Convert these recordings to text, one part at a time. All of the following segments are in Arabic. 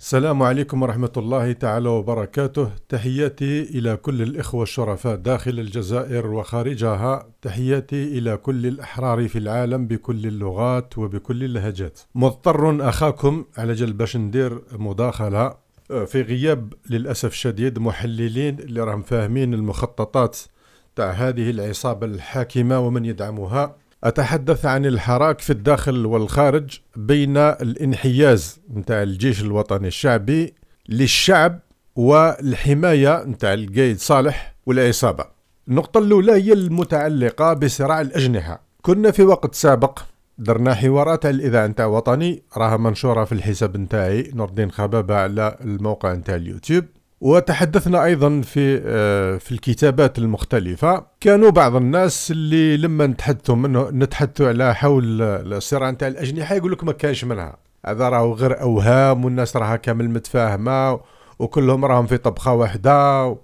السلام عليكم ورحمة الله تعالى وبركاته تحياتي إلى كل الإخوة الشرفاء داخل الجزائر وخارجها تحياتي إلى كل الأحرار في العالم بكل اللغات وبكل اللهجات مضطر أخاكم على جل باش ندير مداخلة في غياب للأسف الشديد محللين اللي راهم فاهمين المخططات تاع هذه العصابة الحاكمة ومن يدعمها أتحدث عن الحراك في الداخل والخارج بين الانحياز نتاع الجيش الوطني الشعبي للشعب والحماية نتاع القايد صالح والعصابة النقطة الأولى هي المتعلقة بصراع الأجنحة كنا في وقت سابق درنا حوارات على الإذاعة نتاع وطني راها منشورة في الحساب نتاعي نور الدين خبابة على الموقع نتاع اليوتيوب وتحدثنا ايضا في آه، في الكتابات المختلفه كانوا بعض الناس اللي لما نتحدثوا منه نتحدثوا على حول الصراع نتاع الاجنحه يقول لك ما كانش منها هذا راهو غير اوهام والناس راها كامل متفاهمه وكلهم راهم في طبخه واحده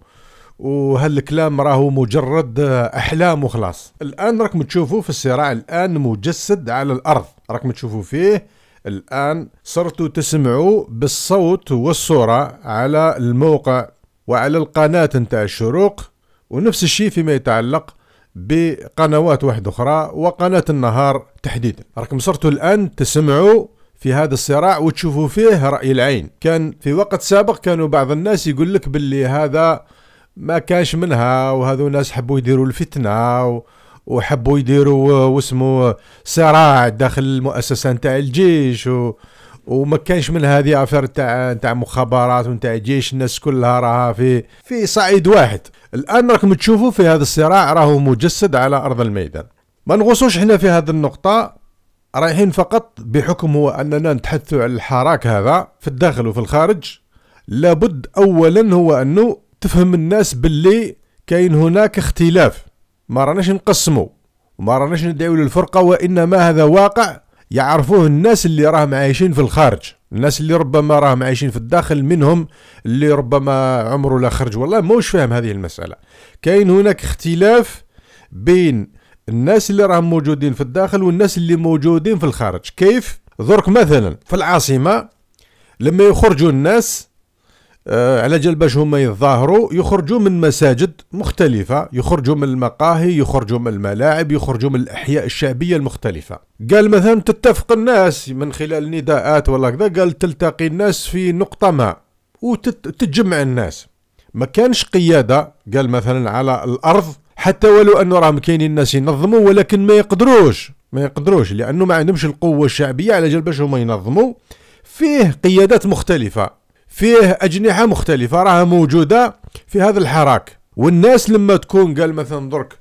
وهالكلام راهو مجرد احلام وخلاص الان راكم تشوفوا في الصراع الان مجسد على الارض راكم تشوفوا فيه الآن صرتوا تسمعوا بالصوت والصورة على الموقع وعلى القناة نتاع الشروق ونفس الشيء فيما يتعلق بقنوات واحدة أخرى وقناة النهار تحديدا راكم صرتوا الآن تسمعوا في هذا الصراع وتشوفوا فيه رأي العين كان في وقت سابق كانوا بعض الناس يقول لك باللي هذا ما كانش منها وهذو ناس حبوا يديروا الفتنة و... وحبوا يديروا واسمو صراع داخل المؤسسه نتاع الجيش و وما كانش من هذه افير تاع تاع مخابرات ونتاع جيش الناس كلها راها في في صعيد واحد الان راكم تشوفوا في هذا الصراع راهو مجسد على ارض الميدان ما نغوصوش احنا في هذه النقطه رايحين فقط بحكم هو اننا نتحدثوا على الحراك هذا في الداخل وفي الخارج لابد اولا هو انه تفهم الناس باللي كاين هناك اختلاف ما راناش نقسموا وما راناش ندعيو للفرقه وانما هذا واقع يعرفوه الناس اللي راهم عايشين في الخارج الناس اللي ربما راهم عايشين في الداخل منهم اللي ربما عمره لا خرج والله موش فاهم هذه المساله كاين هناك اختلاف بين الناس اللي راهم موجودين في الداخل والناس اللي موجودين في الخارج كيف درك مثلا في العاصمه لما يخرجوا الناس آه، على جال باش هما يتظاهروا يخرجوا من مساجد مختلفة يخرجوا من المقاهي يخرجوا من الملاعب يخرجوا من الأحياء الشعبية المختلفة قال مثلا تتفق الناس من خلال نداءات ولا كذا قال تلتقي الناس في نقطة ما وتتجمع الناس ما كانش قيادة قال مثلا على الأرض حتى ولو أنه راهم كاينين الناس ينظموا ولكن ما يقدروش ما يقدروش لأنه ما عندهمش القوة الشعبية على جال باش هما ينظموا فيه قيادات مختلفة فيه أجنحة مختلفة راها موجودة في هذا الحراك والناس لما تكون قال مثلا درك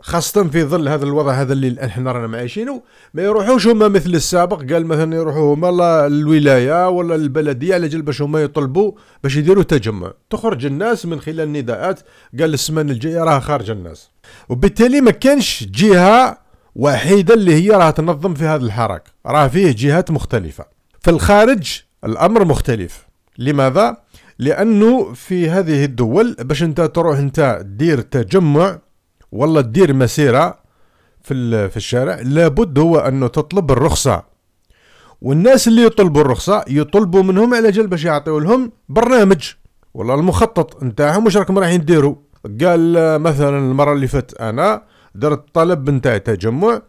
خاصة في ظل هذا الوضع هذا اللي الآن حنا رانا عايشينه ما يروحوش هما مثل السابق قال مثلا يروحوا هما للولاية ولا البلدية على جال باش هما يطلبوا باش يديروا تجمع تخرج الناس من خلال النداءات قال السمان الجاية راها خارج الناس وبالتالي ما كانش جهة وحيدة اللي هي راها تنظم في هذا الحراك راه فيه جهات مختلفة في الخارج الأمر مختلف لماذا؟ لأنه في هذه الدول باش أنت تروح أنت دير تجمع ولا دير مسيرة في في الشارع لابد هو أنه تطلب الرخصة والناس اللي يطلبوا الرخصة يطلبوا منهم على جال باش يعطيو لهم برنامج ولا المخطط نتاعهم واش راكم رايحين ديروا قال مثلا المرة اللي فاتت أنا درت طلب نتاع تجمع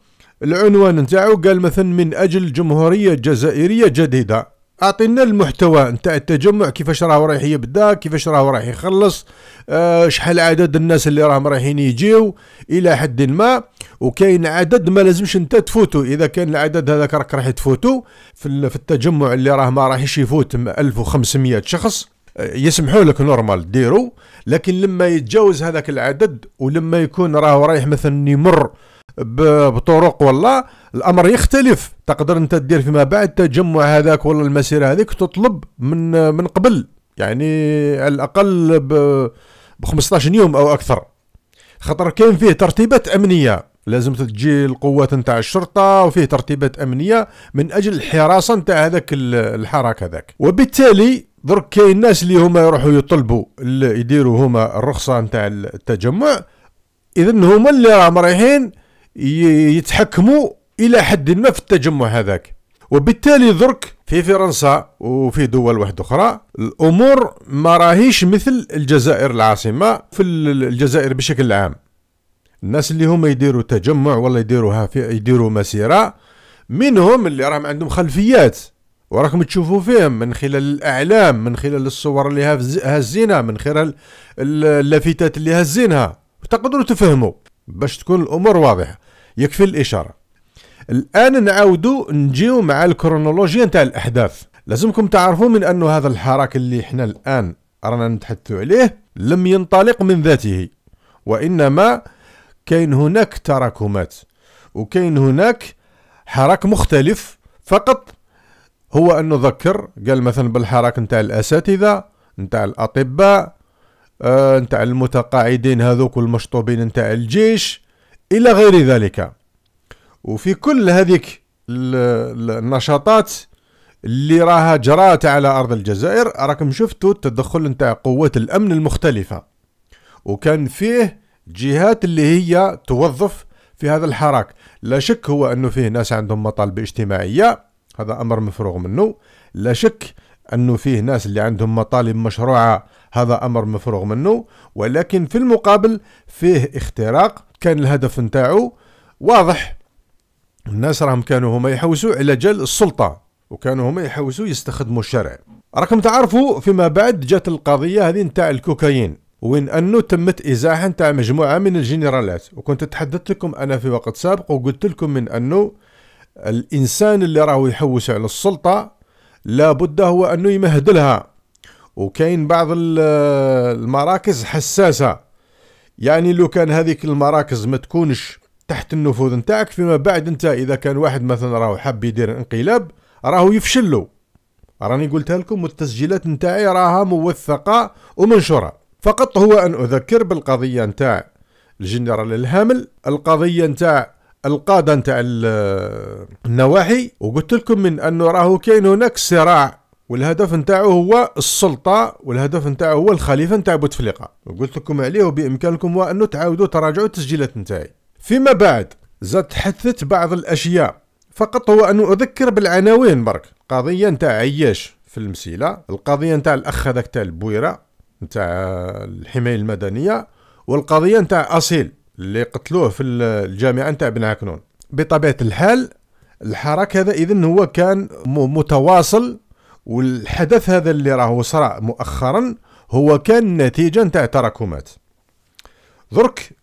العنوان نتاعو قال مثلا من أجل جمهورية جزائرية جديدة اعطينا المحتوى نتاع التجمع كيفاش راهو رايح يبدا كيفاش راهو رايح يخلص آه، شحال عدد الناس اللي راهم رايحين يجيو الى حد ما وكاين عدد ما لازمش انت تفوتو اذا كان العدد هذاك راك راح تفوتو في التجمع اللي راه ما راحش يفوت 1500 شخص آه، يسمحوا لك نورمال ديرو لكن لما يتجاوز هذاك العدد ولما يكون راهو رايح مثلا يمر بطرق والله الامر يختلف تقدر انت دير فيما بعد تجمع هذاك ولا المسيره هذيك تطلب من من قبل يعني على الاقل ب 15 يوم او اكثر خطر كاين فيه ترتيبات امنيه لازم تجي القوات نتاع الشرطه وفيه ترتيبات امنيه من اجل الحراسه نتاع هذاك الحراك هذاك وبالتالي درك كاين الناس اللي هما يروحوا يطلبوا يديروا هما الرخصه نتاع التجمع اذا هما اللي راهم رايحين يتحكموا الى حد ما في التجمع هذاك وبالتالي درك في فرنسا وفي دول واحدة أخرى الأمور ما راهيش مثل الجزائر العاصمة في الجزائر بشكل عام الناس اللي هما يديروا تجمع ولا يديروها في يديروا مسيرة منهم اللي راهم عندهم خلفيات وراكم تشوفوا فيهم من خلال الأعلام من خلال الصور اللي هازينها من خلال اللافتات اللي هازينها تقدروا تفهموا باش تكون الأمور واضحة يكفي الإشارة الان نعاودو نجيو مع الكرونولوجيا نتاع الاحداث لازمكم تعرفوا من انه هذا الحراك اللي احنا الان رانا نتحدثوا عليه لم ينطلق من ذاته وانما كاين هناك تراكمات وكاين هناك حراك مختلف فقط هو انه ذكر قال مثلا بالحراك نتاع الاساتذه نتاع الاطباء آه، نتاع المتقاعدين هذوك المشطوبين نتاع الجيش الى غير ذلك وفي كل هذيك النشاطات اللي راها جرات على ارض الجزائر راكم شفتوا التدخل نتاع قوات الامن المختلفه وكان فيه جهات اللي هي توظف في هذا الحراك لا شك هو انه فيه ناس عندهم مطالب اجتماعيه هذا امر مفروغ منه لا شك انه فيه ناس اللي عندهم مطالب مشروعه هذا امر مفروغ منه ولكن في المقابل فيه اختراق كان الهدف نتاعو واضح الناس راهم كانوا هما يحوسوا على جال السلطه وكانوا هما يحوسوا يستخدموا الشرع راكم تعرفوا فيما بعد جات القضيه هذه نتاع الكوكايين وين انه تمت ازاحه نتاع مجموعه من الجنرالات وكنت تحدثت لكم انا في وقت سابق وقلت لكم من انه الانسان اللي راهو يحوس على السلطه لابد هو انه يمهدلها وكاين بعض المراكز حساسه يعني لو كان هذيك المراكز ما تكونش تحت النفوذ نتاعك فيما بعد انت اذا كان واحد مثلا راهو حاب يدير انقلاب راهو يفشل له راني قلتها لكم والتسجيلات نتاعي راها موثقه ومنشوره فقط هو ان اذكر بالقضيه نتاع الجنرال الهامل القضيه نتاع القاده نتاع النواحي وقلت لكم من انه راهو كاين هناك صراع والهدف نتاعو هو السلطة والهدف نتاعو هو الخليفة نتاع بوتفليقة وقلت لكم عليه وبإمكانكم وأنه تعاودوا تراجعوا التسجيلات نتاعي فيما بعد زاد تحدثت بعض الأشياء فقط هو أن أذكر بالعناوين برك قضية نتاع عياش في المسيلة القضية نتاع الأخ هذاك تاع البويرة نتاع الحماية المدنية والقضية نتاع أصيل اللي قتلوه في الجامعة نتاع بن عكنون بطبيعة الحال الحراك هذا اذا هو كان متواصل والحدث هذا اللي راهو صرا مؤخرا هو كان نتيجة نتاع تراكمات درك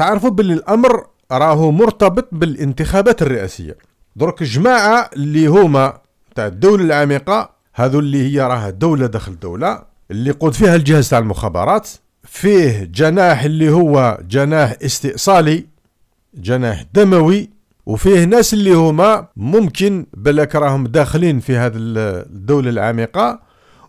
تعرفوا باللي الامر راهو مرتبط بالانتخابات الرئاسيه درك الجماعه اللي هما تاع الدوله العميقه هذو اللي هي راها دوله داخل دوله اللي يقود فيها الجهاز تاع المخابرات فيه جناح اللي هو جناح استئصالي جناح دموي وفيه ناس اللي هما ممكن بالك راهم داخلين في هذه الدولة العميقة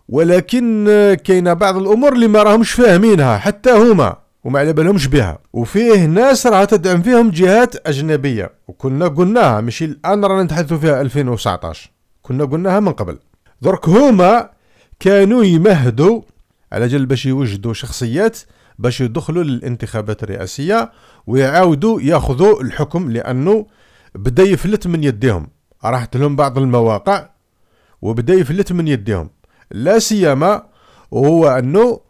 ولكن كاينة بعض الأمور اللي ما راهمش فاهمينها حتى هما وما على بالهمش بها وفيه ناس راها تدعم فيهم جهات اجنبيه وكنا قلناها ماشي الان رانا نتحدثوا فيها 2019 كنا قلناها من قبل درك هما كانوا يمهدوا على جل باش يوجدوا شخصيات باش يدخلوا للانتخابات الرئاسيه ويعاودوا ياخذوا الحكم لانه بدا يفلت من يديهم راحت لهم بعض المواقع وبدا يفلت من يديهم لا سيما وهو انه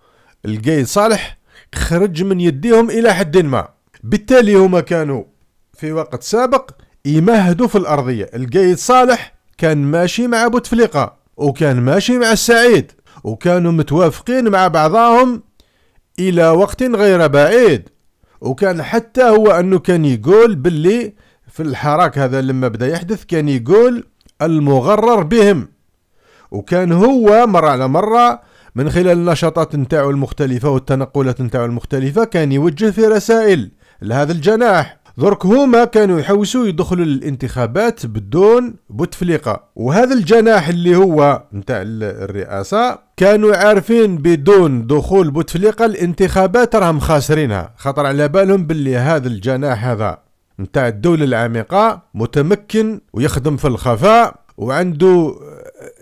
القايد صالح خرج من يديهم إلى حد ما بالتالي هما كانوا في وقت سابق يمهدوا في الأرضية القايد صالح كان ماشي مع بوتفليقة وكان ماشي مع السعيد وكانوا متوافقين مع بعضهم إلى وقت غير بعيد وكان حتى هو أنه كان يقول باللي في الحراك هذا لما بدأ يحدث كان يقول المغرر بهم وكان هو مرة على مرة من خلال النشاطات نتاعو المختلفة والتنقلات نتاعو المختلفة كان يوجه في رسائل لهذا الجناح درك هما كانوا يحوسوا يدخلوا للانتخابات بدون بوتفليقة وهذا الجناح اللي هو نتاع الرئاسة كانوا عارفين بدون دخول بوتفليقة الانتخابات راهم خاسرينها خطر على بالهم باللي هذا الجناح هذا نتاع الدولة العميقة متمكن ويخدم في الخفاء وعنده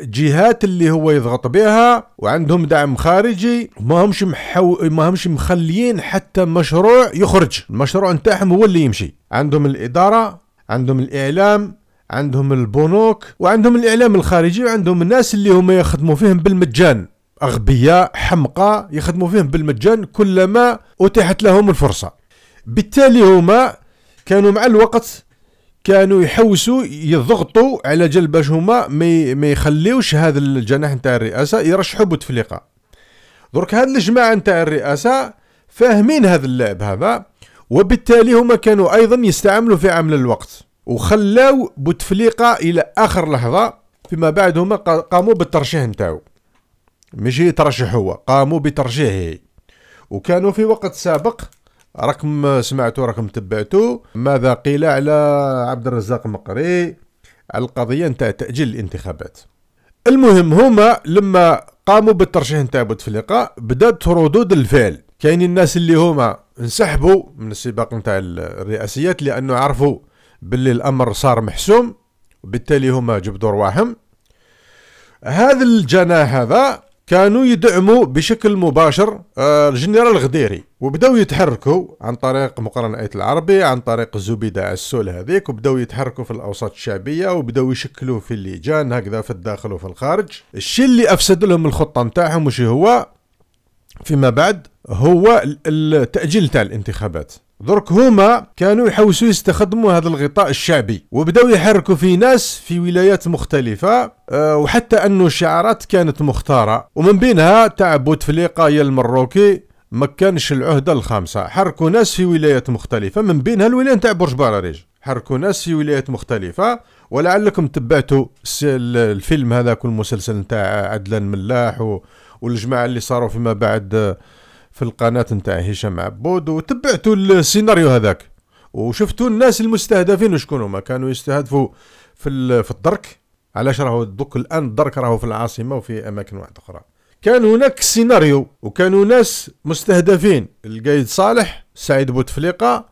جهات اللي هو يضغط بها وعندهم دعم خارجي ما همش محو... ما همش مخليين حتى مشروع يخرج المشروع نتاعهم هو اللي يمشي عندهم الإدارة عندهم الإعلام عندهم البنوك وعندهم الإعلام الخارجي وعندهم الناس اللي هم يخدموا فيهم بالمجان أغبياء حمقى يخدموا فيهم بالمجان كلما أتيحت لهم الفرصة بالتالي هما كانوا مع الوقت كانوا يحوسوا يضغطوا على جال باش هما ما يخليوش هذا الجناح نتاع الرئاسه يرشحوا بوتفليقه درك هاد الجماعه نتاع الرئاسه فاهمين هذا اللعب هذا وبالتالي هما كانوا ايضا يستعملوا في عمل الوقت وخلاو بوتفليقه الى اخر لحظه فيما بعد هما قاموا بالترشيح نتاعو ماشي ترشح هو قاموا بترشيحه وكانوا في وقت سابق راكم سمعتوا راكم تبعتوا ماذا قيل على عبد الرزاق مقري على القضيه نتاع تاجيل الانتخابات المهم هما لما قاموا بالترشيح نتاع بوتفليقه بدات ردود الفعل كاينين الناس اللي هما انسحبوا من السباق نتاع الرئاسيات لانه عرفوا باللي الامر صار محسوم وبالتالي هما جبدوا رواحهم هذا الجناح هذا كانوا يدعموا بشكل مباشر آه، الجنرال الغديري وبداو يتحركوا عن طريق مقارنة العربي عن طريق زبيدة عسول هذيك وبداو يتحركوا في الأوساط الشعبية وبداو يشكلوا في اللجان هكذا في الداخل وفي الخارج الشيء اللي أفسد لهم الخطة نتاعهم وش هو فيما بعد هو التأجيل تاع الانتخابات درك هما كانوا يحوسوا يستخدموا هذا الغطاء الشعبي وبداو يحركوا فيه ناس في ولايات مختلفة آه، وحتى أنه الشعارات كانت مختارة ومن بينها تاع بوتفليقة يا المروكي ما كانش العهدة الخامسة حركوا ناس في ولايات مختلفة من بينها الولاية تاع برج براريج حركوا ناس في ولايات مختلفة ولعلكم تبعتوا الفيلم هذاك مسلسل تاع عدلان ملاح والجماعة اللي صاروا فيما بعد آه، في القناة نتاع هشام عبود وتبعتوا السيناريو هذاك وشفتوا الناس المستهدفين وشكون هما كانوا يستهدفوا في في الدرك علاش راهو دوك الان الدرك راهو في العاصمه وفي اماكن واحده اخرى كان هناك سيناريو وكانوا ناس مستهدفين القايد صالح سعيد بوتفليقه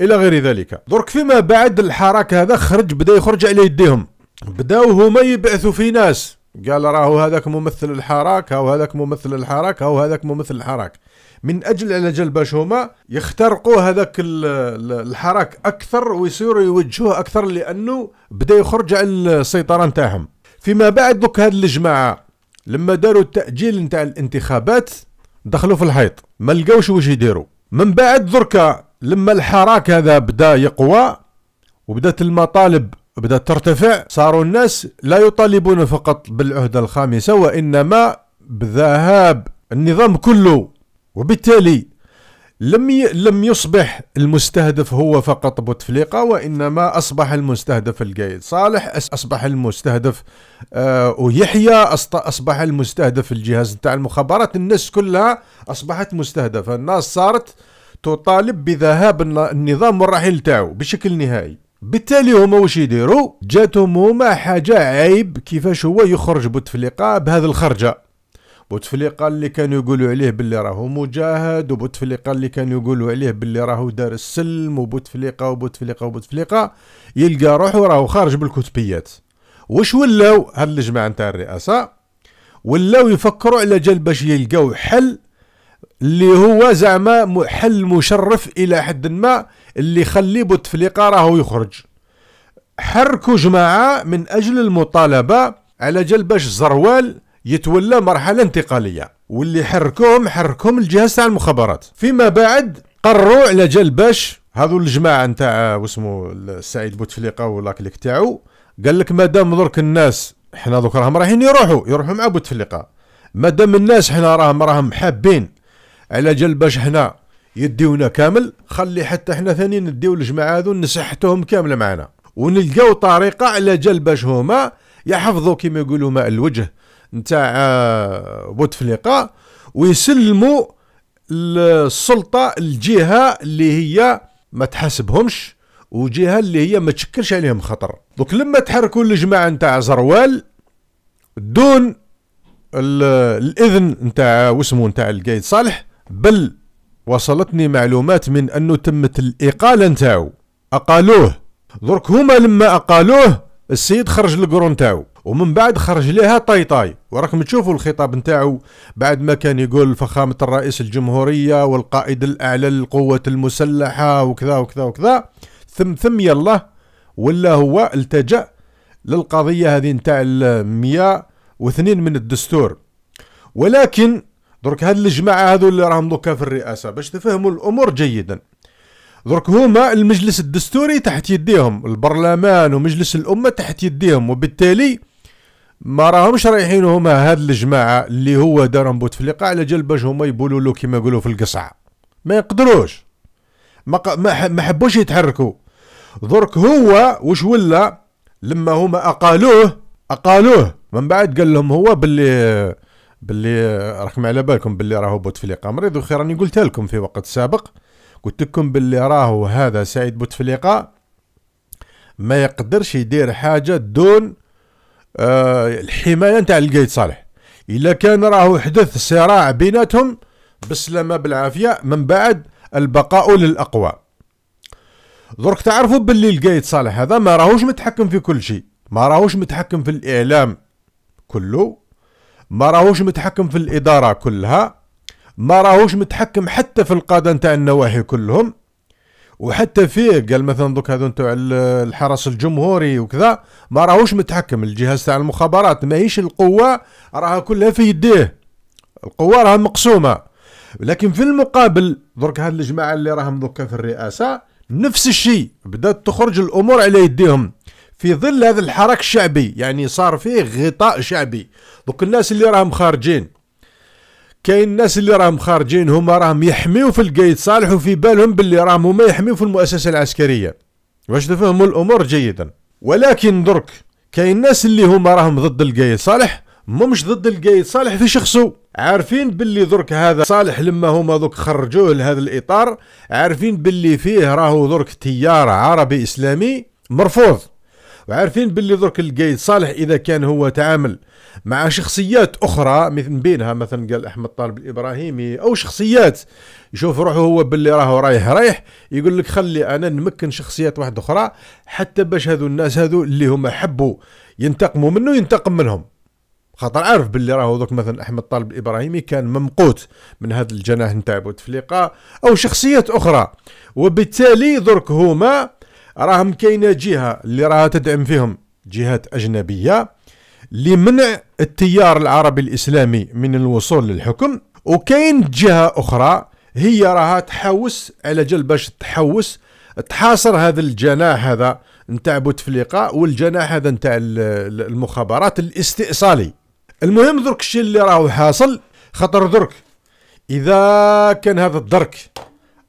الى غير ذلك درك فيما بعد الحراك هذا خرج بدا يخرج على يديهم بداو هما يبعثوا في ناس قال راهو هذاك ممثل الحراك هاو هذاك ممثل الحراك هاو هذاك ممثل الحراك من اجل على جل باش هما يخترقوا هذاك الحراك اكثر ويصيروا يوجهوه اكثر لانه بدا يخرج على السيطره نتاعهم فيما بعد دوك هاد الجماعه لما داروا التاجيل نتاع الانتخابات دخلوا في الحيط ما لقاوش واش يديروا من بعد دركا لما الحراك هذا بدا يقوى وبدات المطالب بدأت ترتفع صاروا الناس لا يطالبون فقط بالعهدة الخامسة وإنما بذهاب النظام كله وبالتالي لم ي... لم يصبح المستهدف هو فقط بوتفليقة وإنما أصبح المستهدف القايد صالح أصبح المستهدف آه ويحيى أصبح المستهدف الجهاز نتاع المخابرات الناس كلها أصبحت مستهدفة الناس صارت تطالب بذهاب النظام والرحيل تاعو بشكل نهائي بالتالي هما واش يديروا جاتهم هما حاجه عيب كيفاش هو يخرج بوتفليقه بهذه الخرجه بوتفليقه اللي كانوا يقولوا عليه باللي راهو مجاهد وبوتفليقه اللي كانوا يقولوا عليه باللي راهو دار السلم وبوتفليقه وبوتفليقه وبوتفليقه يلقى روحو راهو خارج بالكتبيات واش ولاو هاد الجماعه نتاع الرئاسه ولاو يفكروا على جال باش يلقاو حل اللي هو زعما حل مشرف الى حد ما اللي خلي بوتفليقه راهو يخرج حركوا جماعه من اجل المطالبه على جال باش زروال يتولى مرحله انتقاليه واللي حركوهم حركهم الجهاز تاع المخابرات فيما بعد قرروا على جال باش هذو الجماعه نتاع آه، واسمو السعيد بوتفليقه ولاكليك تاعو قال لك مادام درك الناس حنا دوك راهم رايحين يروحوا يروحوا مع بوتفليقه مادام الناس حنا راهم راهم حابين على جال باش حنا يديونا كامل خلي حتى احنا ثاني نديو الجماعه هذو نسحتهم كاملة معنا ونلقاو طريقه على جال باش هما يحفظوا كما يقولوا ماء الوجه نتاع آه، بوتفليقه ويسلموا السلطه الجهه اللي هي ما تحاسبهمش وجهه اللي هي ما تشكلش عليهم خطر دوك لما تحركوا الجماعه نتاع زروال دون الاذن نتاع واسمو نتاع القايد صالح بل وصلتني معلومات من انه تمت الاقاله نتاعو اقالوه درك هما لما اقالوه السيد خرج القرون نتاعو ومن بعد خرج لها طاي طاي وراكم تشوفوا الخطاب نتاعو بعد ما كان يقول فخامة الرئيس الجمهورية والقائد الأعلى للقوة المسلحة وكذا وكذا وكذا ثم ثم يلا ولا هو التجأ للقضية هذه نتاع المية واثنين من الدستور ولكن درك هاد الجماعه هذو اللي راهم دوكا في الرئاسه باش تفهموا الامور جيدا درك هما المجلس الدستوري تحت يديهم البرلمان ومجلس الامه تحت يديهم وبالتالي ما راهمش رايحين هما هاد الجماعه اللي هو دارهم بوتفليقه على جال باش هما يبولوا له كيما يقولوا في القصعه ما يقدروش ما ما حبوش يتحركوا درك هو واش ولا لما هما اقالوه اقالوه من بعد قال لهم هو باللي باللي راكم على بالكم باللي راهو بوتفليقه مريض وخير راني قلت لكم في وقت سابق قلت لكم باللي راهو هذا سعيد بوتفليقه ما يقدرش يدير حاجه دون آه الحمايه نتاع القايد صالح الا كان راهو حدث صراع بيناتهم بالسلامه بالعافيه من بعد البقاء للاقوى درك تعرفوا باللي القايد صالح هذا ما راهوش متحكم في كل شيء ما راهوش متحكم في الاعلام كله ما راهوش متحكم في الاداره كلها ما راهوش متحكم حتى في القاده نتاع النواحي كلهم وحتى فيه قال مثلا دوك هذو نتاع الحرس الجمهوري وكذا ما راهوش متحكم الجهاز تاع المخابرات ماهيش القوه راها كلها في يديه القوه راها مقسومه لكن في المقابل درك هاد الجماعه اللي راهم دوكا في الرئاسه نفس الشيء بدات تخرج الامور على يديهم في ظل هذا الحراك الشعبي يعني صار فيه غطاء شعبي دوك الناس اللي راهم خارجين كاين الناس اللي راهم خارجين هما راهم يحميو في القايد صالح وفي بالهم باللي راهم هما يحميو في المؤسسه العسكريه واش تفهموا الامور جيدا ولكن درك كاين الناس اللي هما راهم ضد القايد صالح مش ضد القايد صالح في شخصه عارفين باللي درك هذا صالح لما هما دوك خرجوه لهذا الاطار عارفين باللي فيه راهو درك تيار عربي اسلامي مرفوض وعارفين باللي درك القايد صالح اذا كان هو تعامل مع شخصيات اخرى مثل بينها مثلا قال احمد طالب الابراهيمي او شخصيات يشوف روحه هو باللي راهو رايح رايح يقول لك خلي انا نمكن شخصيات واحده اخرى حتى باش هذو الناس هذو اللي هما حبوا ينتقموا منه ينتقم منهم خاطر عارف باللي راهو دوك مثلا احمد طالب الابراهيمي كان ممقوت من هذا الجناح نتاع بوتفليقه او شخصيات اخرى وبالتالي درك هما راهم كاينه جهه اللي راها تدعم فيهم جهات اجنبيه لمنع التيار العربي الاسلامي من الوصول للحكم وكاين جهه اخرى هي راها تحوس على جل باش تحوس تحاصر هذا الجناح هذا نتاع بوتفليقه والجناح هذا نتاع المخابرات الاستئصالي المهم درك الشيء اللي راهو حاصل خطر درك اذا كان هذا الدرك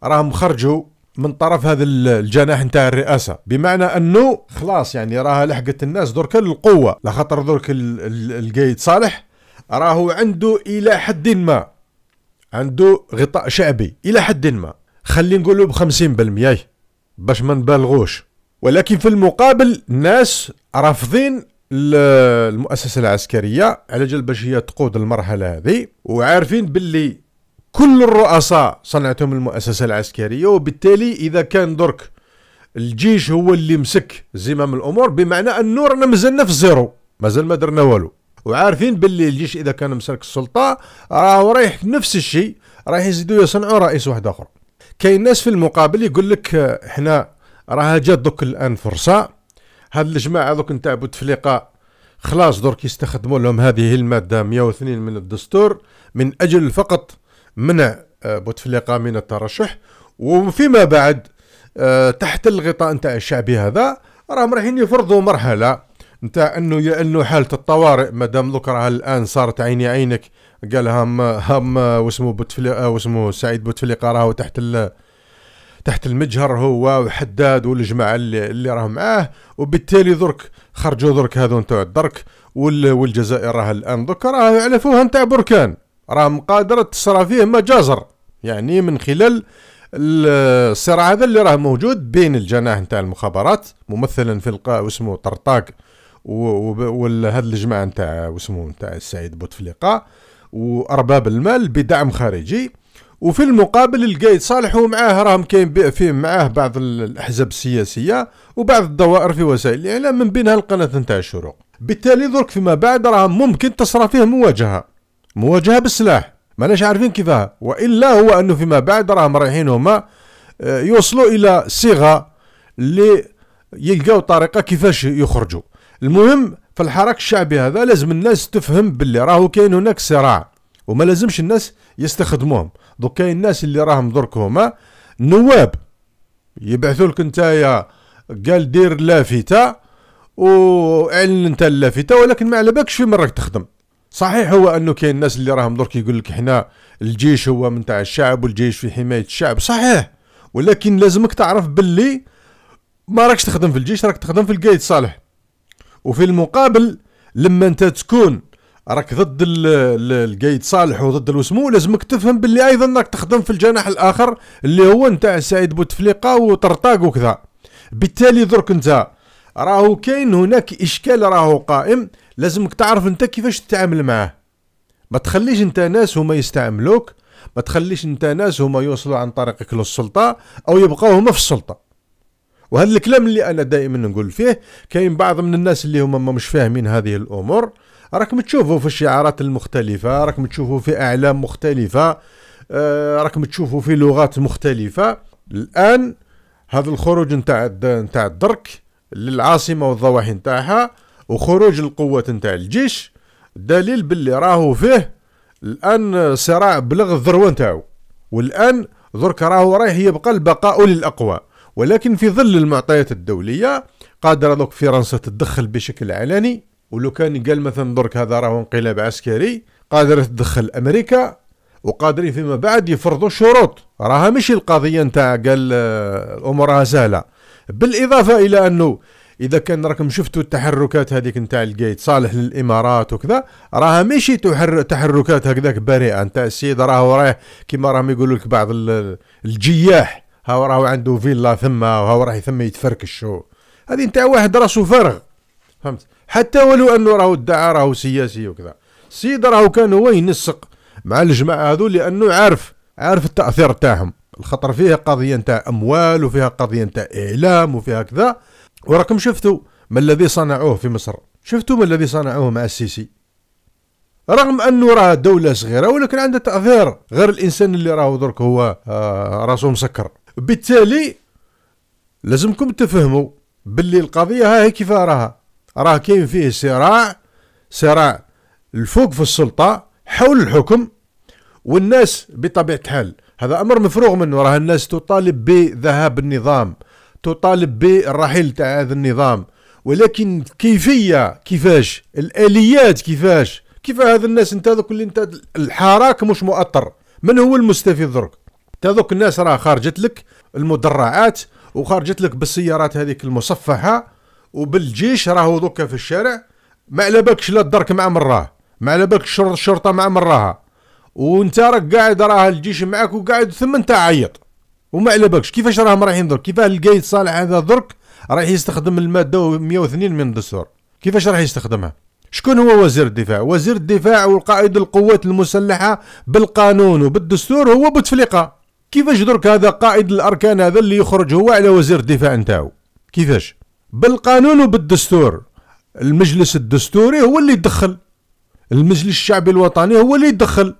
راهم خرجوا من طرف هذا الجناح نتاع الرئاسه بمعنى انه خلاص يعني راها لحقت الناس درك القوه لخاطر درك القايد صالح راهو عنده الى حد ما عنده غطاء شعبي الى حد ما خلي نقولوا ب 50% باش ما نبالغوش ولكن في المقابل الناس رافضين المؤسسه العسكريه على جال باش هي تقود المرحله هذه وعارفين باللي كل الرؤساء صنعتهم المؤسسة العسكرية وبالتالي إذا كان درك الجيش هو اللي مسك زمام الأمور بمعنى أنه رانا مازلنا في الزيرو مازال ما درنا والو وعارفين باللي الجيش إذا كان مسك السلطة راه رايح نفس الشيء رايح يزيدوا يصنعوا رئيس واحد آخر كاين ناس في المقابل يقول لك احنا راها جات دوك الآن فرصة هاد الجماعة دوك نتاع بوتفليقة خلاص درك يستخدموا لهم هذه المادة 102 من الدستور من أجل فقط منع آه، بوتفليقه من الترشح وفيما بعد آه، تحت الغطاء نتاع الشعبي هذا راهم رايحين يفرضوا مرحله نتاع انه انه حاله الطوارئ مادام دوك راها الان صارت عيني عينك قال هم هم واسمو بوتفليقه آه، واسمو سعيد بوتفليقه راهو تحت ال تحت المجهر هو وحداد والجماعه اللي, اللي راهم معاه وبالتالي درك خرجوا درك هذو نتاع الدرك والجزائر راه الان درك راه يعلفوها نتاع بركان راهم قادر تصرى فيه مجازر يعني من خلال الصراع هذا اللي راه موجود بين الجناح نتاع المخابرات ممثلا في القاء واسمه طرطاق وهذا الجماعه نتاع واسمه نتاع السعيد بوتفليقه وارباب المال بدعم خارجي وفي المقابل القايد صالح ومعاه راهم كاين فيه معاه بعض الاحزاب السياسيه وبعض الدوائر في وسائل الاعلام من بينها القناه نتاع الشروق بالتالي درك فيما بعد راهم ممكن تصرى فيه مواجهه مواجهه بالسلاح ماناش عارفين كيفاه والا هو انه فيما بعد راهم رايحين هما آه، يوصلوا الى صيغه اللي يلقاو طريقه كيفاش يخرجوا المهم في الحراك الشعبي هذا لازم الناس تفهم باللي راهو كاين هناك صراع وما لازمش الناس يستخدموهم دوك كاين الناس اللي راهم درك هما نواب يبعثوا لك نتايا قال دير لافته واعلن انت اللافته ولكن ما على بالكش في مرة تخدم صحيح هو انه كاين الناس اللي راهم درك يقول لك حنا الجيش هو من تاع الشعب والجيش في حمايه الشعب صحيح ولكن لازمك تعرف باللي ما راكش تخدم في الجيش راك تخدم في القايد صالح وفي المقابل لما انت تكون راك ضد القايد صالح وضد الوسمو لازمك تفهم باللي ايضا راك تخدم في الجناح الاخر اللي هو نتاع سعيد بوتفليقه وطرطاق وكذا بالتالي درك انت راهو كاين هناك اشكال راهو قائم لازمك تعرف انت كيفاش تتعامل معاه ما تخليش انت ناس هما يستعملوك ما تخليش انت ناس هما يوصلوا عن طريقك للسلطه او يبقاو هما في السلطه وهذا الكلام اللي انا دائما نقول فيه كاين بعض من الناس اللي هما مش فاهمين هذه الامور راكم تشوفوا في الشعارات المختلفه راكم تشوفوا في اعلام مختلفه آه راكم تشوفوا في لغات مختلفه الان هذا الخروج نتاع نتاع الدرك للعاصمه والضواحي نتاعها وخروج القوات نتاع الجيش دليل باللي راهو فيه الان صراع بلغ الذروه نتاعو والان درك راهو رايح يبقى البقاء للاقوى ولكن في ظل المعطيات الدوليه قادره دوك فرنسا تتدخل بشكل علني ولو كان قال مثلا درك هذا راهو انقلاب عسكري قادره تدخل امريكا وقادرين فيما بعد يفرضوا شروط راها مش القضيه نتاع قال آه، امورها سهله بالاضافه الى انه اذا كان راكم شفتوا التحركات هذيك نتاع الجيت صالح للامارات وكذا راها ماشي تحر تحركات هكذاك بريئه نتاع السيد راهو رايح كيما راهم يقولوا لك بعض الجياح هاو راهو عنده فيلا ثم وهاو راه ثم يتفركش هذه نتاع واحد راسو فارغ فهمت حتى ولو انه راهو ادعى راهو سياسي وكذا السيد راهو كان هو ينسق مع الجماعه هذو لانه عارف عارف التاثير تاعهم الخطر فيها قضيه نتاع اموال وفيها قضيه نتاع اعلام وفيها كذا وراكم شفتوا ما الذي صنعوه في مصر شفتوا ما الذي صنعوه مع السيسي رغم انه راه دوله صغيره ولكن عندها تاثير غير الانسان اللي راهو درك هو آه راسو مسكر بالتالي لازمكم تفهموا باللي القضيه ها هي كيف راها راه كاين فيه صراع صراع الفوق في السلطه حول الحكم والناس بطبيعه الحال هذا امر مفروغ منه راه الناس تطالب بذهاب النظام تطالب بالرحيل تاع هذا النظام ولكن كيفيه كيفاش الاليات كيفاش كيف هذا الناس انت ذوك اللي انت الحراك مش مؤطر من هو المستفيد درك انت ذوك الناس راه خرجت لك المدرعات وخرجت لك بالسيارات هذيك المصفحه وبالجيش راهو دوكا في الشارع ما على بالكش لا الدرك مع مراه ما على بالكش الشرطه مع مراها وانت راك قاعد راه الجيش معك وقاعد ثم انت عيط وما على بالكش كيفاش راهم رايحين درك كيفاه القايد صالح هذا درك رايح يستخدم الماده 102 من الدستور كيفاش راح يستخدمها شكون هو وزير الدفاع وزير الدفاع والقائد القوات المسلحه بالقانون وبالدستور هو بوتفليقه كيفاش درك هذا قائد الاركان هذا اللي يخرج هو على وزير الدفاع نتاعو كيفاش بالقانون وبالدستور المجلس الدستوري هو اللي يدخل المجلس الشعبي الوطني هو اللي يدخل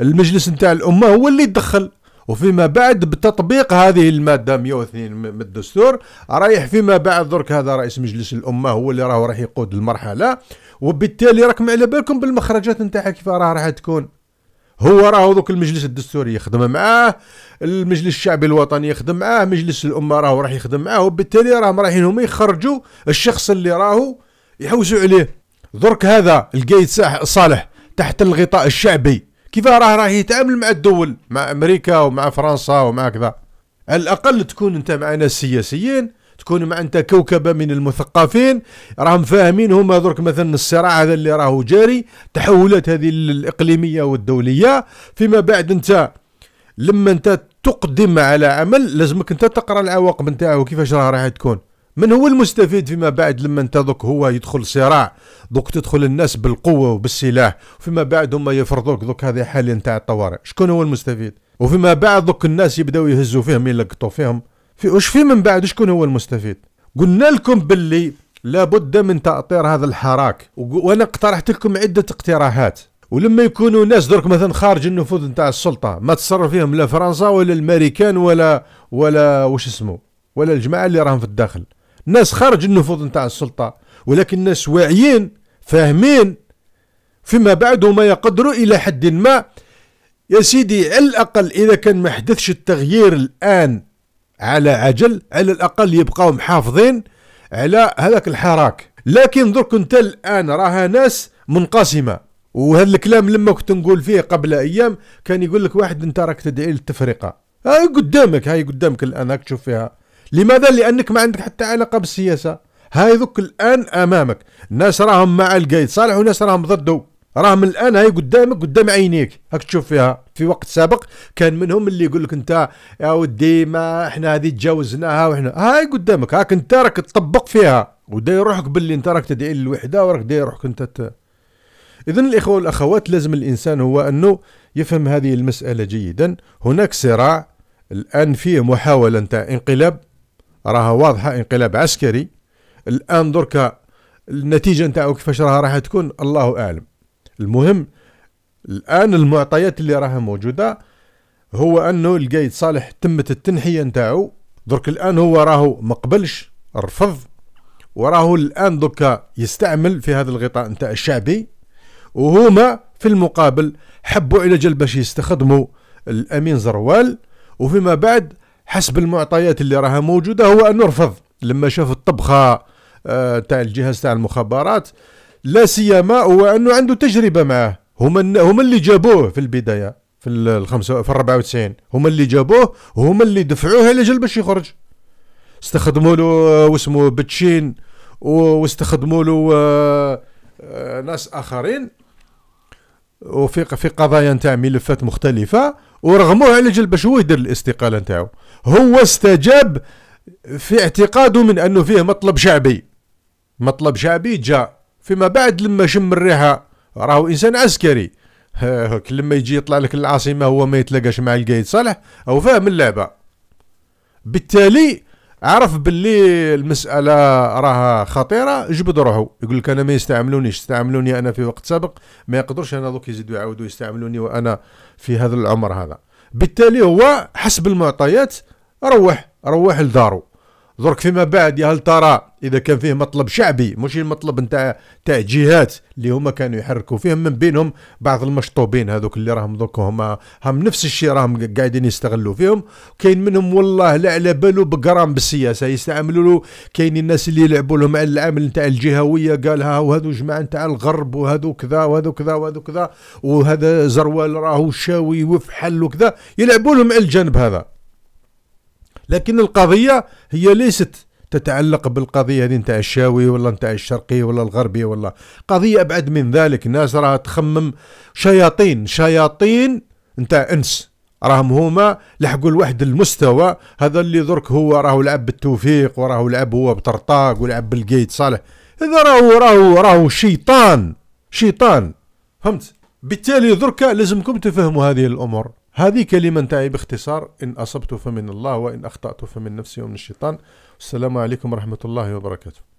المجلس نتاع الامه هو اللي يدخل وفيما بعد بتطبيق هذه الماده 102 من الدستور رايح فيما بعد درك هذا رئيس مجلس الامه هو اللي راهو راح يقود المرحله وبالتالي راكم على بالكم بالمخرجات نتاعها كيف راه راح تكون هو راهو ذوك المجلس الدستوري يخدم معاه المجلس الشعبي الوطني يخدم معاه مجلس الامه راهو راح يخدم معاه وبالتالي راهم رايحين هما يخرجوا الشخص اللي راهو يحوسوا عليه درك هذا القايد صالح تحت الغطاء الشعبي كيف راه راه يتعامل مع الدول مع امريكا ومع فرنسا ومع كذا على الاقل تكون انت مع ناس سياسيين تكون مع انت كوكبه من المثقفين راهم فاهمين هما درك مثلا الصراع هذا اللي راه جاري تحولات هذه الاقليميه والدوليه فيما بعد انت لما انت تقدم على عمل لازمك انت تقرا العواقب نتاعو كيفاش راه راح تكون من هو المستفيد فيما بعد لما انت هو يدخل صراع دوك تدخل الناس بالقوه وبالسلاح فيما بعد هما يفرضوك دوك هذه حاله نتاع الطوارئ شكون هو المستفيد وفيما بعد دوك الناس يبداو يهزوا فيهم يلقطوا فيهم في وش في من بعد شكون هو المستفيد قلنا لكم باللي لابد من تأطير هذا الحراك وانا اقترحت لكم عده اقتراحات ولما يكونوا ناس درك مثلا خارج النفوذ نتاع السلطه ما تصرف فيهم لا فرنسا ولا الامريكان ولا ولا وش اسمه ولا الجماعه اللي راهم في الداخل ناس خارج النفوذ نتاع السلطه ولكن ناس واعيين فاهمين فيما بعد هما يقدروا الى حد ما يا سيدي على الاقل اذا كان ما حدثش التغيير الان على عجل على الاقل يبقاو محافظين على هذاك الحراك لكن درك انت الان راها ناس منقسمه وهذا الكلام لما كنت نقول فيه قبل ايام كان يقول لك واحد انت راك تدعي للتفرقه هاي قدامك هاي قدامك الان راك تشوف فيها لماذا لانك ما عندك حتى علاقه بالسياسه هاي ذوك الان امامك ناس راهم مع القايد صالح وناس راهم ضده راهم الان هاي قدامك قدام عينيك هاك تشوف فيها في وقت سابق كان منهم اللي يقول لك انت يا ودي ما احنا هذه تجاوزناها وحنا هاي قدامك هاك انت راك تطبق فيها وداير روحك باللي انت راك تدعي للوحده وراك داير روحك انت ت... اذا الاخوه والاخوات لازم الانسان هو انه يفهم هذه المساله جيدا هناك صراع الان فيه محاوله نتاع انقلاب راها واضحه انقلاب عسكري الان دركا النتيجه نتاعو كيفاش راها راح تكون الله اعلم المهم الان المعطيات اللي راها موجوده هو انه القايد صالح تمت التنحيه نتاعو درك الان هو راهو مقبلش رفض وراهو الان دركا يستعمل في هذا الغطاء نتاع الشعبي وهما في المقابل حبوا على جل باش يستخدموا الامين زروال وفيما بعد حسب المعطيات اللي راها موجوده هو انه رفض لما شاف الطبخه آه، تاع الجهاز تاع المخابرات لا سيما هو انه عنده تجربه معه هما هما اللي جابوه في البدايه في ال في 94 هما اللي جابوه هما اللي دفعوه على جل باش يخرج استخدموا له آه، واسمه بتشين واستخدموا له آه، ناس اخرين وفي في قضايا نتاع ملفات مختلفه ورغموه على جل باش هو يدير الاستقاله نتاعو هو استجاب في اعتقاده من انه فيه مطلب شعبي مطلب شعبي جاء فيما بعد لما شم الريحه راهو انسان عسكري لما يجي يطلع لك العاصمه هو ما يتلاقاش مع القايد صالح او فاهم اللعبه بالتالي عرف باللي المساله راها خطيره جبد روحه يقول لك انا ما يستعملونيش استعملوني انا في وقت سابق ما يقدرش انا دوك يزيدوا يعاودوا يستعملوني وانا في هذا العمر هذا بالتالي هو حسب المعطيات روح روح لدارو درك فيما بعد يا هل ترى اذا كان فيه مطلب شعبي مش المطلب نتاع تاع جهات اللي هما كانوا يحركوا فيهم من بينهم بعض المشطوبين هذوك اللي راهم درك هما هم نفس الشيء راهم قاعدين يستغلوا فيهم كاين منهم والله لا على بالو بقرام بالسياسه يستعملوا له كاين الناس اللي يلعبوا لهم على العمل نتاع الجهويه قالها وهذو جماعه نتاع الغرب وهذو كذا وهذو كذا وهذو كذا وهذا زروال راهو شاوي وفحل وكذا يلعبوا لهم على الجانب هذا لكن القضية هي ليست تتعلق بالقضية هذه نتاع الشاوي ولا نتاع الشرقي ولا الغربي ولا قضية أبعد من ذلك الناس راها تخمم شياطين شياطين نتاع أنس راهم هما لحقوا لواحد المستوى هذا اللي درك هو راهو لعب بالتوفيق وراهو لعب هو بطرطاق ولعب بالقيد صالح هذا راهو راهو راهو شيطان شيطان فهمت بالتالي دركا لازمكم تفهموا هذه الامور هذه كلمة نتاعي باختصار إن أصبت فمن الله وإن أخطأت فمن نفسي ومن الشيطان السلام عليكم ورحمة الله وبركاته